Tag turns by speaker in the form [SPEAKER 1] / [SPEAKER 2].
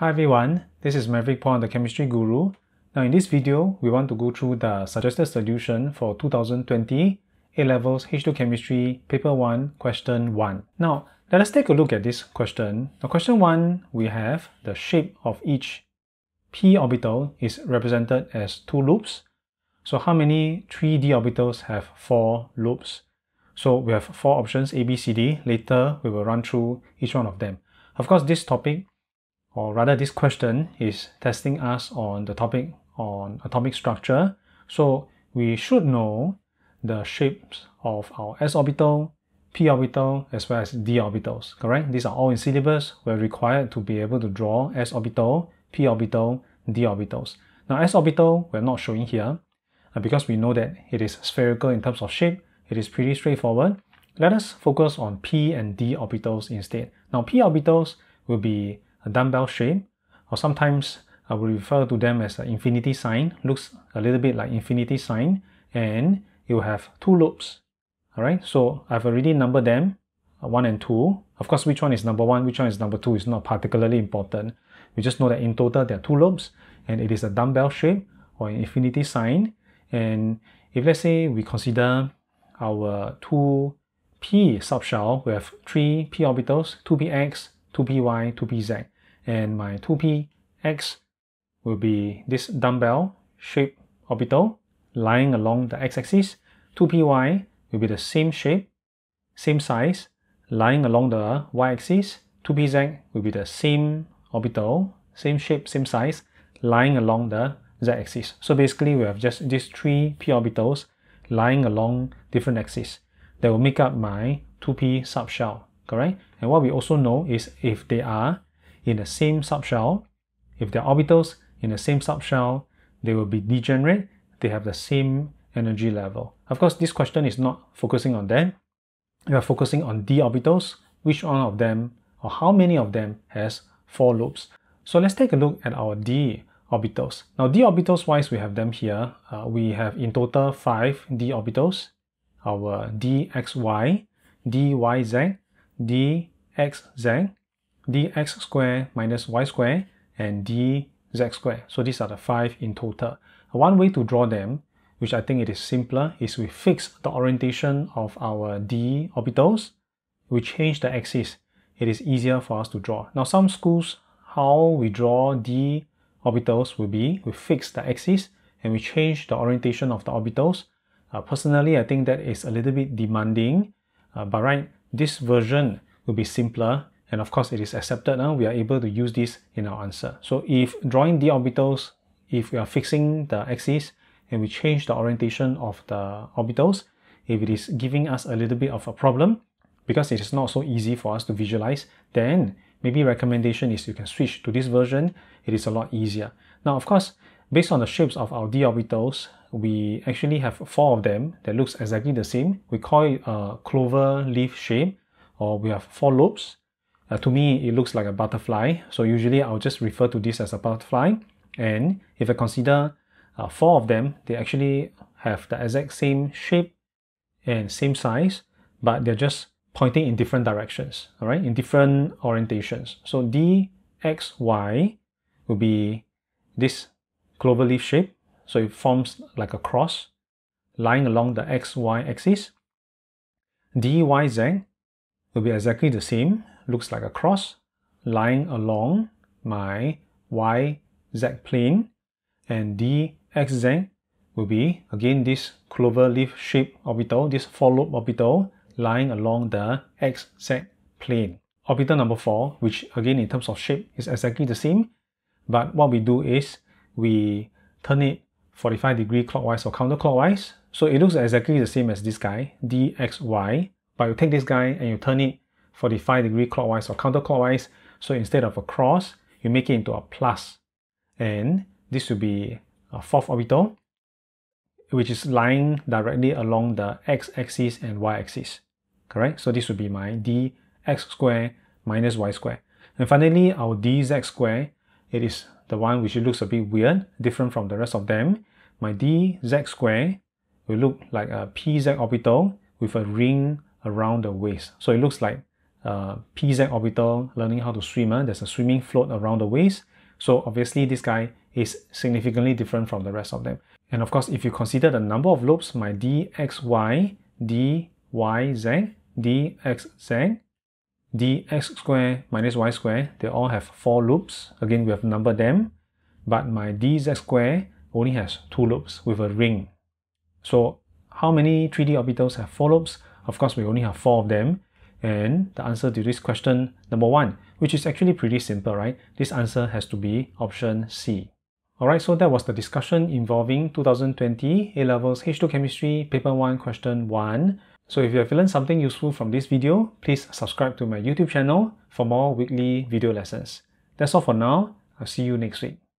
[SPEAKER 1] Hi everyone, this is Maverick Paul, the Chemistry Guru. Now in this video, we want to go through the suggested solution for 2020 A-Levels H2 Chemistry Paper 1 Question 1. Now, let us take a look at this question. Now question 1, we have the shape of each p orbital is represented as two loops. So how many 3d orbitals have four loops? So we have four options A, B, C, D. Later, we will run through each one of them. Of course, this topic or rather this question is testing us on the topic on atomic structure. So we should know the shapes of our s orbital, p orbital, as well as d orbitals, correct? These are all in syllabus. We're required to be able to draw s orbital, p orbital, d orbitals. Now s orbital, we're not showing here uh, because we know that it is spherical in terms of shape. It is pretty straightforward. Let us focus on p and d orbitals instead. Now p orbitals will be a dumbbell shape, or sometimes I will refer to them as an infinity sign, looks a little bit like infinity sign, and you have two lobes. Alright, so I've already numbered them, uh, one and two. Of course, which one is number one, which one is number two is not particularly important. We just know that in total there are two lobes, and it is a dumbbell shape or an infinity sign. And if let's say we consider our two p subshell, we have three p orbitals, 2px, 2py, 2pz and my 2px will be this dumbbell shaped orbital lying along the x-axis 2py will be the same shape same size lying along the y-axis 2pz will be the same orbital same shape same size lying along the z-axis so basically we have just these three p orbitals lying along different axes that will make up my 2p subshell correct and what we also know is if they are in the same subshell, if they're orbitals in the same subshell, they will be degenerate, they have the same energy level. Of course, this question is not focusing on them. We are focusing on d orbitals, which one of them or how many of them has 4 loops. So let's take a look at our d orbitals. Now d orbitals wise, we have them here. Uh, we have in total 5 d orbitals. Our dxy, dyz, dxz, dx squared minus y squared and dz squared. So these are the five in total. One way to draw them, which I think it is simpler, is we fix the orientation of our d orbitals. We change the axis. It is easier for us to draw. Now some schools, how we draw d orbitals will be, we fix the axis and we change the orientation of the orbitals. Uh, personally, I think that is a little bit demanding. Uh, but right, this version will be simpler and of course it is accepted now uh, we are able to use this in our answer so if drawing d orbitals if we are fixing the axis and we change the orientation of the orbitals if it is giving us a little bit of a problem because it is not so easy for us to visualize then maybe recommendation is you can switch to this version it is a lot easier now of course based on the shapes of our d orbitals we actually have four of them that looks exactly the same we call it a clover leaf shape or we have four lobes uh, to me, it looks like a butterfly. So usually I'll just refer to this as a butterfly. And if I consider uh, four of them, they actually have the exact same shape and same size, but they're just pointing in different directions, all right, in different orientations. So D, X, Y will be this clover leaf shape. So it forms like a cross lying along the X, Y axis. D, Y, Z will be exactly the same looks like a cross lying along my YZ plane and DXZ will be again this clover leaf shaped orbital, this four loop orbital lying along the XZ plane. Orbital number 4, which again in terms of shape is exactly the same, but what we do is we turn it 45 degree clockwise or counterclockwise. So it looks exactly the same as this guy, DXY, but you take this guy and you turn it 45 degree clockwise or counterclockwise. So instead of a cross, you make it into a plus. And this will be a fourth orbital, which is lying directly along the x-axis and y-axis, correct? So this would be my dx square minus y square. And finally, our dz square, it is the one which looks a bit weird, different from the rest of them. My dz square will look like a pz orbital with a ring around the waist. So it looks like uh, pz orbital learning how to swim. Eh? There's a swimming float around the waist. So obviously this guy is significantly different from the rest of them. And of course, if you consider the number of lobes, my dxy, dyz, dxz, dx square minus y square, they all have four loops. Again, we have numbered them, but my dz square only has two loops with a ring. So how many 3D orbitals have four loops? Of course, we only have four of them. And the answer to this question number one, which is actually pretty simple, right? This answer has to be option C. Alright, so that was the discussion involving 2020 A-Levels H2 Chemistry Paper 1 Question 1. So if you have learned something useful from this video, please subscribe to my YouTube channel for more weekly video lessons. That's all for now. I'll see you next week.